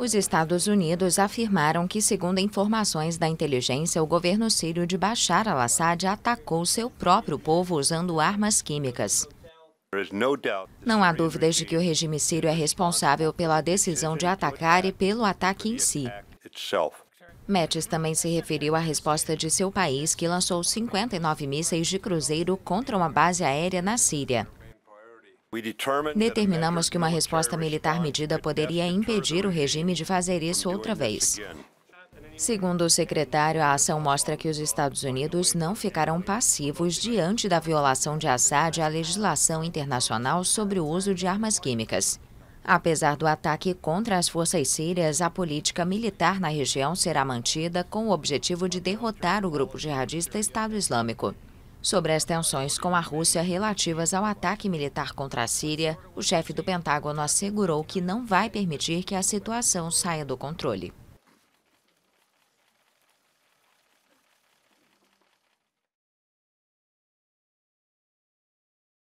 Os Estados Unidos afirmaram que, segundo informações da inteligência, o governo sírio de Bashar al-Assad atacou seu próprio povo usando armas químicas. Não há dúvidas de que o regime sírio é responsável pela decisão de atacar e pelo ataque em si. Mattis também se referiu à resposta de seu país, que lançou 59 mísseis de cruzeiro contra uma base aérea na Síria. Determinamos que uma resposta militar medida poderia impedir o regime de fazer isso outra vez. Segundo o secretário, a ação mostra que os Estados Unidos não ficaram passivos diante da violação de Assad à legislação internacional sobre o uso de armas químicas. Apesar do ataque contra as forças sírias, a política militar na região será mantida com o objetivo de derrotar o grupo jihadista Estado Islâmico. Sobre as tensões com a Rússia relativas ao ataque militar contra a Síria, o chefe do Pentágono assegurou que não vai permitir que a situação saia do controle.